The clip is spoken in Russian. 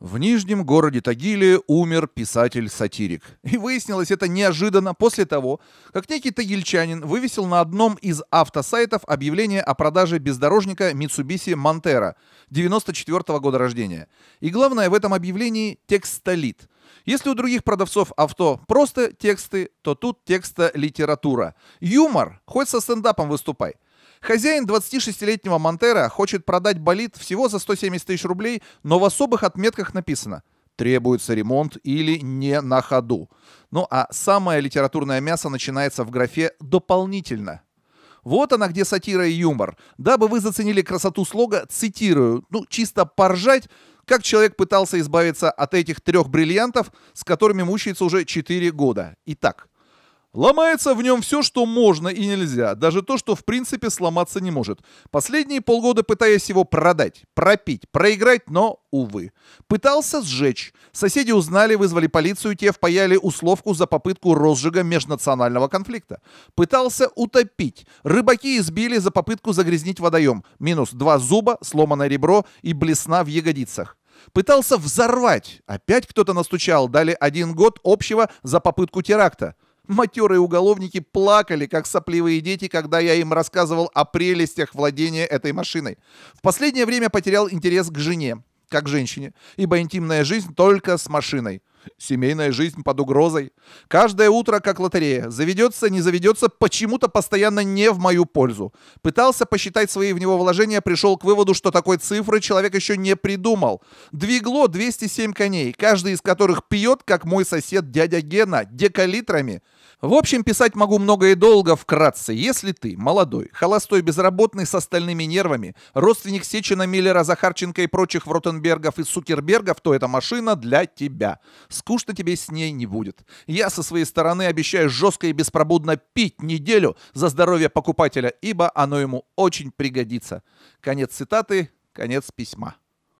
В Нижнем городе Тагиле умер писатель-сатирик. И выяснилось это неожиданно после того, как некий тагильчанин вывесил на одном из автосайтов объявление о продаже бездорожника Mitsubishi Montero 94 -го года рождения. И главное в этом объявлении – текстолит. Если у других продавцов авто просто тексты, то тут текста литература. Юмор, хоть со стендапом выступай – Хозяин 26-летнего Монтера хочет продать болид всего за 170 тысяч рублей, но в особых отметках написано «требуется ремонт» или «не на ходу». Ну а самое литературное мясо начинается в графе «дополнительно». Вот она где сатира и юмор. Дабы вы заценили красоту слога, цитирую, ну чисто поржать, как человек пытался избавиться от этих трех бриллиантов, с которыми мучается уже 4 года. Итак, Ломается в нем все, что можно и нельзя, даже то, что в принципе сломаться не может. Последние полгода пытаясь его продать, пропить, проиграть, но, увы. Пытался сжечь. Соседи узнали, вызвали полицию, те впаяли условку за попытку розжига межнационального конфликта. Пытался утопить. Рыбаки избили за попытку загрязнить водоем. Минус два зуба, сломанное ребро и блесна в ягодицах. Пытался взорвать. Опять кто-то настучал, дали один год общего за попытку теракта матерые уголовники плакали, как сопливые дети, когда я им рассказывал о прелестях владения этой машиной. В последнее время потерял интерес к жене, как женщине, ибо интимная жизнь только с машиной. Семейная жизнь под угрозой. Каждое утро как лотерея. Заведется, не заведется, почему-то постоянно не в мою пользу. Пытался посчитать свои в него вложения, пришел к выводу, что такой цифры человек еще не придумал. Двигло 207 коней, каждый из которых пьет, как мой сосед дядя Гена, декалитрами. В общем, писать могу много и долго, вкратце. Если ты молодой, холостой, безработный, с остальными нервами, родственник Сечина, Миллера, Захарченко и прочих Вротенбергов и Сукербергов, то эта машина для тебя скучно тебе с ней не будет. Я со своей стороны обещаю жестко и беспробудно пить неделю за здоровье покупателя, ибо оно ему очень пригодится. Конец цитаты, конец письма.